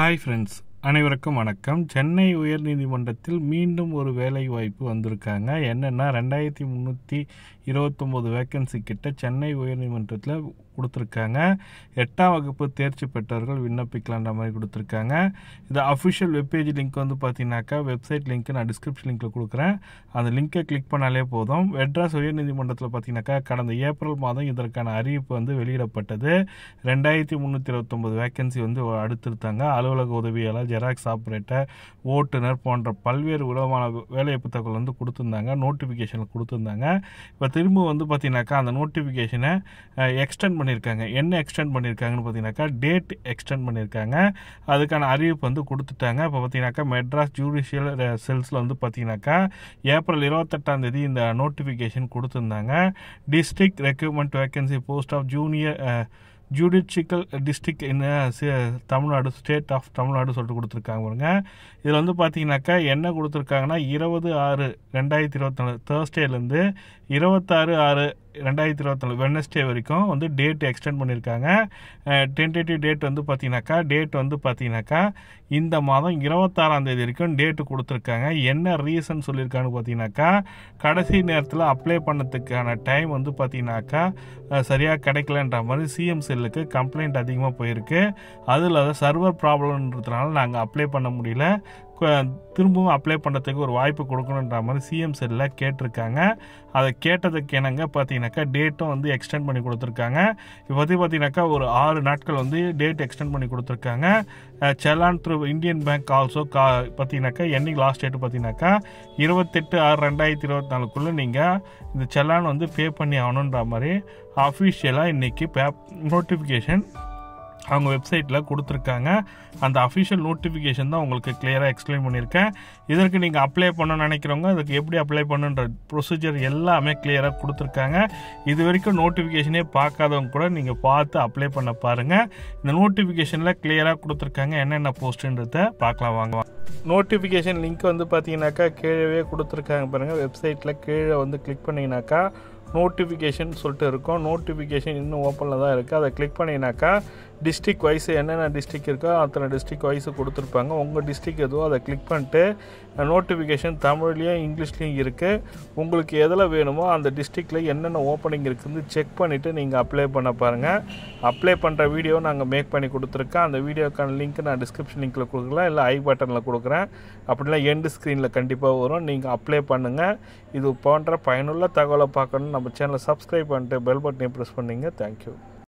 Hi friends, அனைவருக்கும் வணக்கம் சென்னை உயர்நீதிமன்றத்தில் மீண்டும் ஒரு வேலை வாய்ப்பு வந்திருக்காங்க என்னென்னா ரெண்டாயிரத்தி முந்நூற்றி இருபத்தொம்போது வேக்கன்சி கிட்ட சென்னை உயர்நீதிமன்றத்தில் கொடுத்துருக்காங்க எட்டாம் வகுப்பு தேர்ச்சி பெற்றவர்கள் விண்ணப்பிக்கலான்ற மாதிரி கொடுத்துருக்காங்க இது அஃபிஷியல் வெப்பேஜ் லிங்க் வந்து பார்த்தீங்கன்னாக்கா வெப்சைட் லிங்க்கு நான் டிஸ்கிரிப்ஷன் லிங்க்கில் கொடுக்குறேன் அந்த லிங்க்கை கிளிக் பண்ணாலே போதும் மெட்ராஸ் உயர்நீதிமன்றத்தில் பார்த்தீங்கன்னாக்கா கடந்த ஏப்ரல் மாதம் இதற்கான அறிவிப்பு வந்து வெளியிடப்பட்டது ரெண்டாயிரத்தி முந்நூற்றி இருபத்தொம்போது வேக்கன்சி வந்து அடுத்திருத்தாங்க அலுவலக உதவியாளர் ஜெராக்ஸ் ஆப்ரேட்டர் ஓட்டுநர் போன்ற பல்வேறு உலகமான வேலை புத்தகங்கள் வந்து கொடுத்துருந்தாங்க நோட்டிஃபிகேஷன் கொடுத்துருந்தாங்க இப்போ திரும்ப வந்து பார்த்தீங்கன்னாக்கா அந்த நோட்டிஃபிகேஷனை எக்ஸ்டெண்ட் பண்ணியிருக்காங்க என்ன எக்ஸ்டெண்ட் பண்ணியிருக்காங்கன்னு பார்த்தீங்கன்னாக்கா டேட் எக்ஸ்டெண்ட் பண்ணியிருக்காங்க அதுக்கான அறிவிப்பு வந்து கொடுத்துட்டாங்க இப்போ பார்த்தீங்கன்னாக்கா மெட்ராஸ் ஜூடிஷியல் செல்ஸில் வந்து பார்த்தீங்கன்னாக்கா ஏப்ரல் இருபத்தெட்டாம் தேதி இந்த நோட்டிஃபிகேஷன் கொடுத்துருந்தாங்க district recruitment vacancy post of junior judicial district என்ன தமிழ்நாடு ஸ்டேட் ஆஃப் தமிழ்நாடு சொல்லிட்டு கொடுத்துருக்காங்க பாருங்க இதில் வந்து பார்த்தீங்கன்னாக்கா என்ன கொடுத்துருக்காங்கன்னா இருபது ஆறு ரெண்டாயிரத்தி இருபத்தி நாலு தேர்ஸ்டேலேருந்து இருபத்தாறு ஆறு ரெண்டாயிரத்தி இருபத்தி வெனஸ்டே வரைக்கும் வந்து டேட் எக்ஸ்டெண்ட் பண்ணியிருக்காங்க டென்டேட்டிவ் டேட் வந்து பார்த்தீங்கன்னாக்கா டேட் வந்து பார்த்தீங்கன்னாக்கா இந்த மாதம் இருபத்தாறாம் தேதி வரைக்கும் டேட்டு கொடுத்துருக்காங்க என்ன ரீசன் சொல்லியிருக்கான்னு பார்த்தீங்கன்னாக்கா கடைசி நேரத்தில் அப்ளை பண்ணதுக்கான டைம் வந்து பார்த்தீங்கன்னாக்கா சரியாக கிடைக்கலன்ற மாதிரி சிஎம் செல்லுக்கு கம்ப்ளைண்ட் அதிகமாக போயிருக்கு அதில் சர்வர் ப்ராப்ளம்ன்றதுனால நாங்கள் அப்ளை பண்ண முடியல திரும்பவும் அப்ளை பண்ணுறதுக்கு ஒரு வாய்ப்பு கொடுக்கணுன்ற மாதிரி சிஎம் செல்லில் கேட்டிருக்காங்க அதை கேட்டதுக்கு என்னங்க பார்த்தீங்கன்னாக்கா டேட்டும் வந்து எக்ஸ்டெண்ட் பண்ணி கொடுத்துருக்காங்க இப்போ வந்து பார்த்தீங்கன்னாக்கா ஒரு ஆறு நாட்கள் வந்து டேட் எக்ஸ்டெண்ட் பண்ணி கொடுத்துருக்காங்க challan through Indian bank also கா பார்த்தீங்கன்னாக்கா என்னைக்கு லாஸ்ட் டேட்டு பார்த்தீங்கன்னாக்கா இருபத்தெட்டு ஆறு ரெண்டாயிரத்தி இருபத்தி நாலுக்குள்ளே நீங்கள் இந்த செலான் வந்து பே பண்ணி ஆகணுன்ற மாதிரி அஃபிஷியலாக இன்றைக்கி பே நோட்டிஃபிகேஷன் அவங்க வெப்சைட்டில் கொடுத்துருக்காங்க அந்த அஃபிஷியல் நோட்டிஃபிகேஷன் தான் உங்களுக்கு கிளியராக எக்ஸ்பிளைன் பண்ணியிருக்கேன் இதற்கு நீங்கள் அப்ளை பண்ண நினைக்கிறவங்க அதுக்கு எப்படி அப்ளை பண்ணுன்ற ப்ரொசீஜர் எல்லாமே கிளியராக கொடுத்துருக்காங்க இது வரைக்கும் நோட்டிஃபிகேஷனே பார்க்காதவங்க கூட நீங்கள் பார்த்து அப்ளை பண்ண பாருங்கள் இந்த நோட்டிஃபிகேஷனில் கிளியராக கொடுத்துருக்காங்க என்னென்ன போஸ்ட்டுன்றத பார்க்கலாம் வாங்க நோட்டிஃபிகேஷன் லிங்க் வந்து பார்த்தீங்கன்னாக்கா கீழே கொடுத்துருக்காங்க பாருங்கள் வெப்சைட்டில் கீழே வந்து கிளிக் பண்ணிங்கனாக்கா நோட்டிஃபிகேஷன் சொல்லிட்டு இருக்கும் நோட்டிஃபிகேஷன் இன்னும் ஓப்பனில் தான் இருக்குது அதை கிளிக் பண்ணிங்கனாக்கா டிஸ்ட்ரிக் வைஸ் என்னென்ன டிஸ்ட்ரிக் இருக்கோ அத்தனை டிஸ்ட்ரிக் வைஸ் கொடுத்துருப்பாங்க உங்கள் டிஸ்ட்ரிக் எதுவோ அதை கிளிக் பண்ணிட்டு நோட்டிஃபிகேஷன் தமிழ்லேயும் இங்கிலீஷ்லேயும் இருக்குது உங்களுக்கு எதில் வேணுமோ அந்த டிஸ்ட்ரிக்டில் என்னென்ன ஓப்பனிங் இருக்குதுன்னு செக் பண்ணிவிட்டு நீங்கள் அப்ளை பண்ண பாருங்கள் அப்ளை பண்ணுற வீடியோ நாங்கள் மேக் பண்ணி கொடுத்துருக்கேன் அந்த வீடியோக்கான லிங்க் நான் டிஸ்கிரிப்ஷன் லிங்க்கில் கொடுக்கலாம் இல்லை ஐ பட்டனில் கொடுக்குறேன் அப்படிலாம் எண்டு ஸ்க்ரீனில் கண்டிப்பாக வரும் நீங்கள் அப்ளை பண்ணுங்கள் இது போன்ற பயனுள்ள தகவலை பார்க்கணும் நம்ம சேனலை சப்ஸ்கிரைப் பண்ணிட்டு பெல் பட்டனையும் ப்ரெஸ் பண்ணிங்க தேங்க்யூ